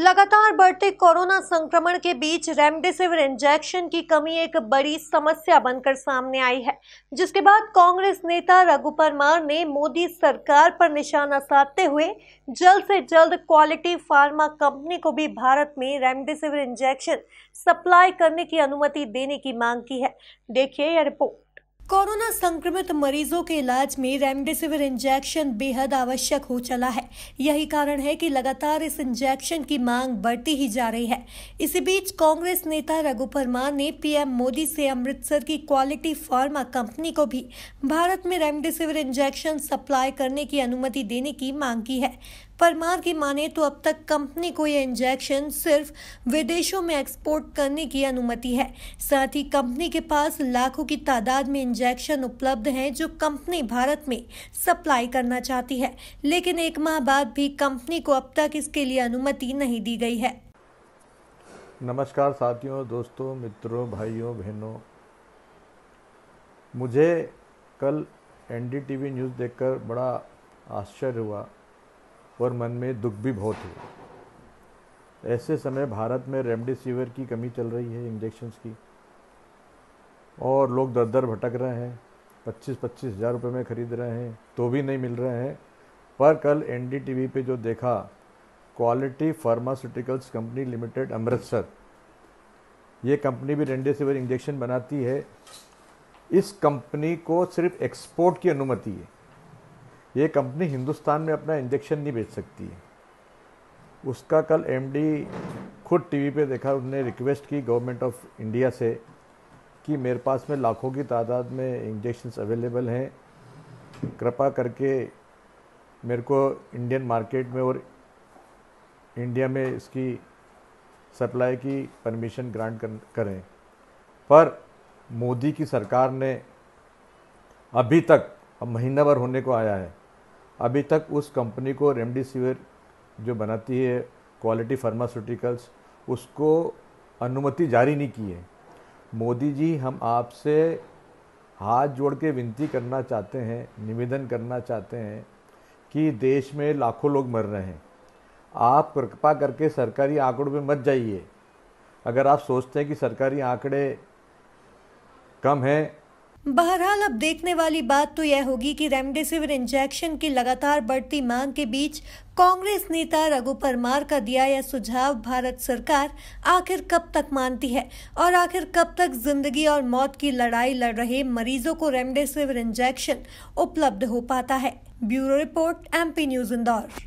लगातार बढ़ते कोरोना संक्रमण के बीच रेमडेसिविर इंजेक्शन की कमी एक बड़ी समस्या बनकर सामने आई है जिसके बाद कांग्रेस नेता रघु परमार ने मोदी सरकार पर निशाना साधते हुए जल्द से जल्द क्वालिटी फार्मा कंपनी को भी भारत में रेमडेसिविर इंजेक्शन सप्लाई करने की अनुमति देने की मांग की है देखिए यह रिपोर्ट कोरोना संक्रमित मरीजों के इलाज में रेमडेसिविर इंजेक्शन बेहद आवश्यक हो चला है यही कारण है कि लगातार इस इंजेक्शन की मांग बढ़ती ही जा रही है इसी बीच कांग्रेस नेता रघु परमार ने पीएम मोदी से अमृतसर की क्वालिटी फार्मा कंपनी को भी भारत में रेमडेसिविर इंजेक्शन सप्लाई करने की अनुमति देने की मांग की है परमार की माने तो अब तक कंपनी को यह इंजेक्शन सिर्फ विदेशों में एक्सपोर्ट करने की अनुमति है साथ ही कंपनी के पास लाखों की तादाद में इंजेक्शन उपलब्ध हैं जो कंपनी भारत में सप्लाई करना चाहती है लेकिन एक माह बाद भी कंपनी को अब तक इसके लिए अनुमति नहीं दी गई है नमस्कार साथियों दोस्तों मित्रों भाइयों बहनों मुझे कल एनडीटीवी न्यूज़ देखकर बड़ा आश्चर्य हुआ और मन में दुख भी बहुत हुए ऐसे समय भारत में रेमडेसिविर की कमी चल रही है इंजेक्शन्स की और लोग दर दर भटक रहे हैं पच्चीस पच्चीस हज़ार रुपये में ख़रीद रहे हैं तो भी नहीं मिल रहे हैं पर कल एन डी पे जो देखा quality pharmaceuticals company limited Amritsar ये कंपनी भी रेमडेसिविर इंजेक्शन बनाती है इस कंपनी को सिर्फ एक्सपोर्ट की अनुमति है ये कंपनी हिंदुस्तान में अपना इंजेक्शन नहीं बेच सकती है उसका कल एमडी खुद टीवी पे देखा उन्होंने रिक्वेस्ट की गवर्नमेंट ऑफ इंडिया से कि मेरे पास में लाखों की तादाद में इंजेक्शन्स अवेलेबल हैं कृपा करके मेरे को इंडियन मार्केट में और इंडिया में इसकी सप्लाई की परमिशन ग्रांट करें पर मोदी की सरकार ने अभी तक अब महीना भर होने को आया है अभी तक उस कंपनी को रेमडेसिविर जो बनाती है क्वालिटी फार्मास्यूटिकल्स उसको अनुमति जारी नहीं की है मोदी जी हम आपसे हाथ जोड़ के विनती करना चाहते हैं निवेदन करना चाहते हैं कि देश में लाखों लोग मर रहे हैं आप कृपा करके सरकारी आंकड़ों में मत जाइए अगर आप सोचते हैं कि सरकारी आंकड़े कम हैं बहरहाल अब देखने वाली बात तो यह होगी कि रेमडेसिविर इंजेक्शन की लगातार बढ़ती मांग के बीच कांग्रेस नेता रघु परमार का दिया यह सुझाव भारत सरकार आखिर कब तक मानती है और आखिर कब तक जिंदगी और मौत की लड़ाई लड़ रहे मरीजों को रेमडेसिविर इंजेक्शन उपलब्ध हो पाता है bureau report MP news Indore